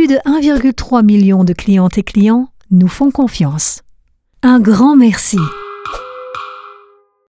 plus de 1,3 million de clientes et clients nous font confiance. Un grand merci.